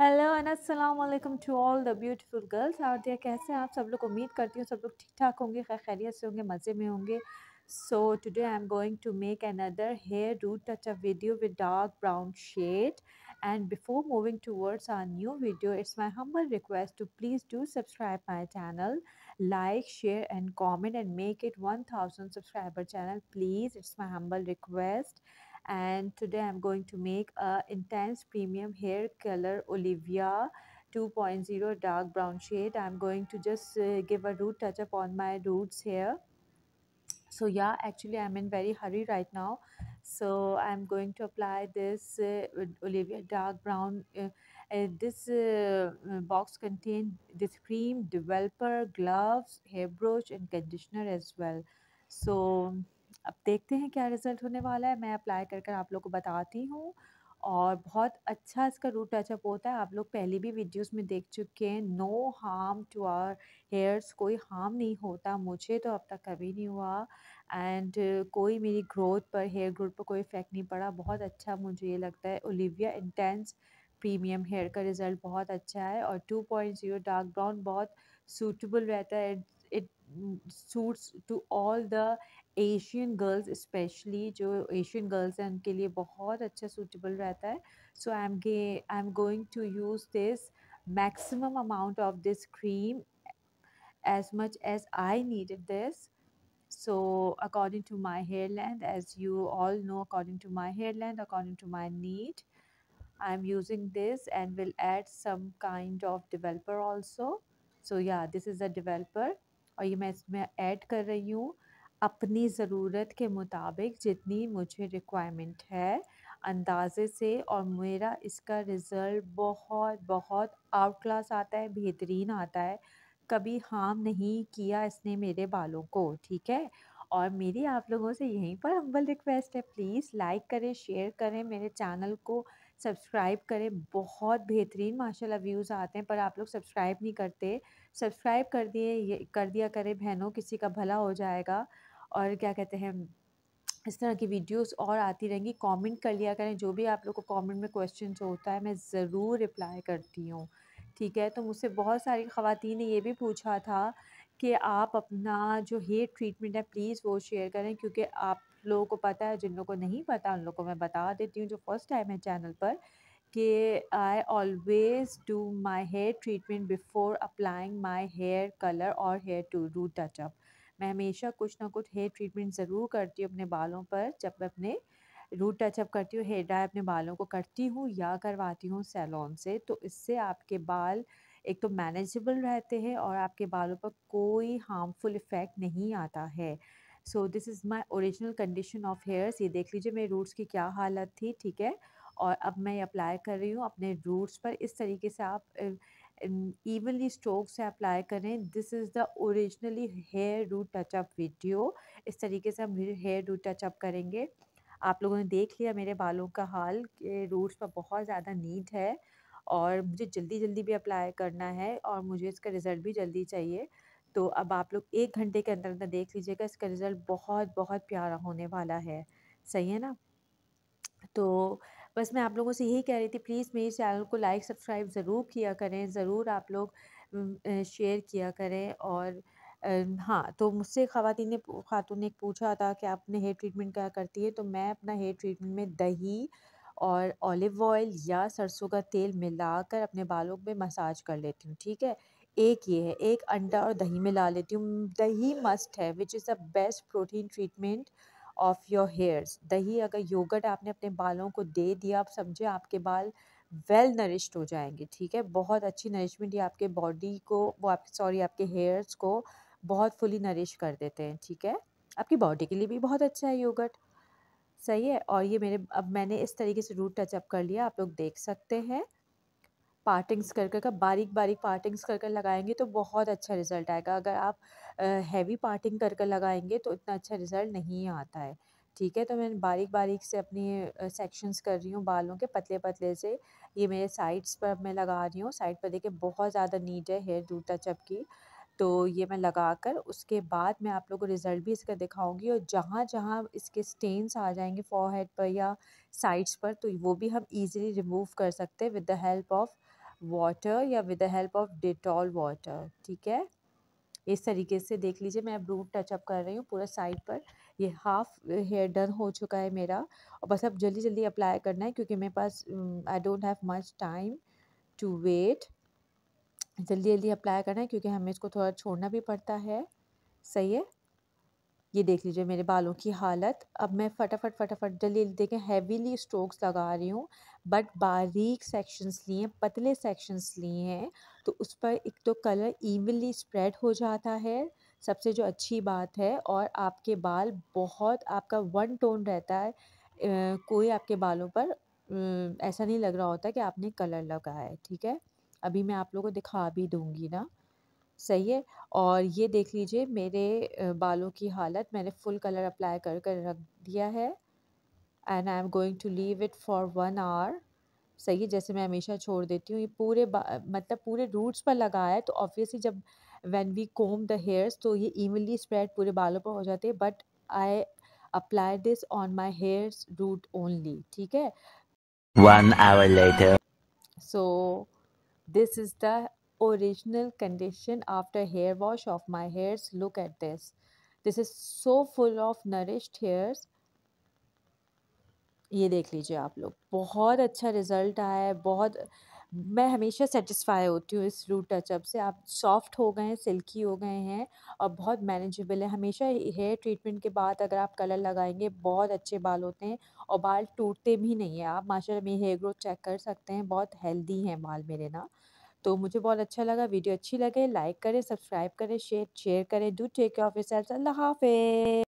Hello and अलैक्म to all the beautiful girls और दिया कैसे हैं आप सब लोग उम्मीद करती हूँ सब लोग ठीक ठाक होंगे खैर खैरियत से होंगे मज़े में होंगे so today I am going to make another hair do touch a video with dark brown shade and before moving towards our new video it's my humble request to please do subscribe my channel like share and comment and make it one thousand subscriber channel please it's my humble request and today I'm going to make a intense premium hair color Olivia 2.0 dark brown shade. I'm going to just uh, give a root touch up on my roots here. So yeah, actually I'm in very hurry right now. So I'm going to apply this uh, Olivia dark brown. Uh, this uh, uh, box contains this cream, developer, gloves, hair brush, and conditioner as well. So अब देखते हैं क्या result होने वाला है मैं apply कर कर आप लोग को बताती हूँ और बहुत अच्छा इसका रूट टचअप होता है आप लोग पहले भी वीडियोस में देख चुके हैं no harm to our hairs कोई हार्म नहीं होता मुझे तो अब तक कभी नहीं हुआ एंड कोई मेरी ग्रोथ पर हेयर ग्रोथ पर कोई इफेक्ट नहीं पड़ा बहुत अच्छा मुझे ये लगता है ओलिविया इंटेंस प्रीमियम हेयर का रिज़ल्ट बहुत अच्छा है और two point zero dark brown बहुत सूटेबल रहता है it Suits to all the Asian girls, especially. जो Asian girls हैं उनके लिए बहुत अच्छा suitable रहता है So I'm गे I am going maximum amount of this cream as much as I needed this. So according to my hair length, as you all know, according to my hair length, according to my need, I'm using this and will add some kind of developer also. So yeah, this is a developer. और ये मैं इसमें add कर रही हूँ अपनी ज़रूरत के मुताबिक जितनी मुझे रिक्वायरमेंट है अंदाजे से और मेरा इसका रिज़ल्ट बहुत बहुत आउट क्लास आता है बेहतरीन आता है कभी हार्म नहीं किया इसने मेरे बालों को ठीक है और मेरी आप लोगों से यहीं पर हम्बल रिक्वेस्ट है प्लीज़ लाइक करें शेयर करें मेरे चैनल को सब्सक्राइब करें बहुत बेहतरीन माशाल्लाह व्यूज़ आते हैं पर आप लोग सब्सक्राइब नहीं करते सब्सक्राइब कर दिए कर दिया करें बहनों किसी का भला हो जाएगा और क्या कहते हैं इस तरह की वीडियोस और आती रहेंगी कमेंट कर लिया करें जो भी आप लोग को कमेंट में क्वेश्चन होता है मैं ज़रूर रिप्लाई करती हूँ ठीक है तो मुझसे बहुत सारी ख़वातीन ने यह भी पूछा था कि आप अपना जो हेयर ट्रीटमेंट है प्लीज़ वो शेयर करें क्योंकि आप लोगों को पता है जिन लोगों को नहीं पता उन लोगों को मैं बता देती हूँ जो फर्स्ट टाइम है चैनल पर कि I always do my hair treatment before applying my hair colour और हेयर टू डू टचअप मैं हमेशा कुछ ना कुछ हेयर ट्रीटमेंट ज़रूर करती हूँ अपने बालों पर जब मैं अपने रूट टचअप करती हूँ हेयर ड्राई अपने बालों को करती हूँ या करवाती हूँ सैलॉन से तो इससे आपके बाल एक तो मैनेजेबल रहते हैं और आपके बालों पर कोई हार्मफुल इफ़ेक्ट नहीं आता है so this is my original condition of hairs ये देख लीजिए मेरे रूट्स की क्या हालत थी ठीक है और अब मैं अप्लाई कर रही हूँ अपने रूट्स पर इस तरीके से आप इवनली स्ट्रोक से अप्लाई करें this is the originally hair root touch up video इस तरीके से हम हेयर रूट टचअप करेंगे आप लोगों ने देख लिया मेरे बालों का हाल के रूट्स पर बहुत ज़्यादा नीड है और मुझे जल्दी जल्दी भी अप्लाई करना है और मुझे इसका रिज़ल्ट भी जल्दी चाहिए तो अब आप लोग एक घंटे के अंदर अंदर देख लीजिएगा इसका रिज़ल्ट बहुत बहुत प्यारा होने वाला है सही है ना तो बस मैं आप लोगों से यही कह रही थी प्लीज़ मेरे चैनल को लाइक सब्सक्राइब ज़रूर किया करें ज़रूर आप लोग शेयर किया करें और हाँ तो मुझसे ख़वान ने खातून ने पूछा था कि आप अपने हेयर ट्रीटमेंट क्या करती है तो मैं अपना हेयर ट्रीटमेंट में दही और ऑलिव ऑयल या सरसों का तेल मिलाकर अपने बालों में मसाज कर लेती हूँ ठीक है एक ये है एक अंडा और दही में ला लेती हूँ दही मस्ट है which is the best protein treatment of your hairs दही अगर योगर्ट आपने अपने बालों को दे दिया आप समझे आपके बाल वेल नरिश्ड हो जाएंगे ठीक है बहुत अच्छी नरिशमेंट ये आपके बॉडी को वो आप सॉरी आपके हेयर्स को बहुत फुली नरिश कर देते हैं ठीक है आपकी बॉडी के लिए भी बहुत अच्छा है योगर्ट सही है और ये मेरे अब मैंने इस तरीके से रूट टचअप कर लिया आप लोग देख सकते हैं पार्टिंग्स कर कर बारीक बारीक पार्टिंग्स कर कर लगाएंगे तो बहुत अच्छा रिज़ल्ट आएगा अगर आप हैवी पार्टिंग कर कर लगाएंगे तो इतना अच्छा रिज़ल्ट नहीं आता है ठीक है तो मैं बारीक बारीक से अपनी सेक्शंस कर रही हूँ बालों के पतले पतले से ये मेरे साइड्स पर मैं लगा रही हूँ साइड पर देखिए बहुत ज़्यादा नीट है हेयर दूर टचअप की तो ये मैं लगा कर उसके बाद मैं आप लोगों को रिज़ल्ट भी इसका दिखाऊंगी और जहाँ जहाँ इसके स्टेन्स आ जाएंगे फॉरहेड पर या साइड्स पर तो वो भी हम इजीली रिमूव कर सकते हैं with the help of water या with the help of Dettol water ठीक है इस तरीके से देख लीजिए मैं रूट टचअप कर रही हूँ पूरा साइड पर ये हाफ हेयर डन हो चुका है मेरा और बस अब जल्दी जल्दी अप्लाई करना है क्योंकि मेरे पास I don't have much time to wait जल्दी जल्दी अप्लाई करना है क्योंकि हमें इसको थोड़ा छोड़ना भी पड़ता है सही है ये देख लीजिए मेरे बालों की हालत अब मैं फटाफट फटाफट जल्दी देखें हैवीली स्ट्रोक्स लगा रही हूँ बट बारीक सेक्शंस लिए हैं पतले सेक्शंस लिए हैं तो उस पर एक तो कलर इवनली स्प्रेड हो जाता है सबसे जो अच्छी बात है और आपके बाल बहुत आपका वन टोन रहता है कोई आपके बालों पर ऐसा नहीं लग रहा होता कि आपने कलर लगाया है ठीक है अभी मैं आप लोगों को दिखा भी दूँगी ना सही है और ये देख लीजिए मेरे बालों की हालत मैंने फुल कलर अप्लाई कर कर रख दिया है and I am going to leave it for one hour सही है जैसे मैं हमेशा छोड़ देती हूँ ये पूरे मतलब पूरे रूट्स पर लगाया है तो ऑब्वियसली जब when we comb the hairs तो ये इवनली स्प्रेड पूरे बालों पर हो जाते हैं but I apply this on my hairs root only ठीक है One hour later. So, this is the original condition after hair wash of my hairs. Look at this. This is so full of nourished hairs ये देख लीजिए आप लोग बहुत अच्छा result आया है बहुत मैं हमेशा सेटिस्फाई होती हूँ इस रूट टचअप से आप सॉफ्ट हो गए हैं सिल्की हो गए हैं और बहुत मैनेजेबल है हमेशा हेयर ट्रीटमेंट के बाद अगर आप कलर लगाएंगे बहुत अच्छे बाल होते हैं और बाल टूटते भी नहीं है आप माशा मेरे हेयर ग्रोथ चेक कर सकते हैं बहुत हेल्दी हैं बाल मेरे ना तो मुझे बहुत अच्छा लगा वीडियो अच्छी लगे लाइक करें सब्सक्राइब करें शेयर शेयर करें do take care of yourself अल्लाह हाफिज़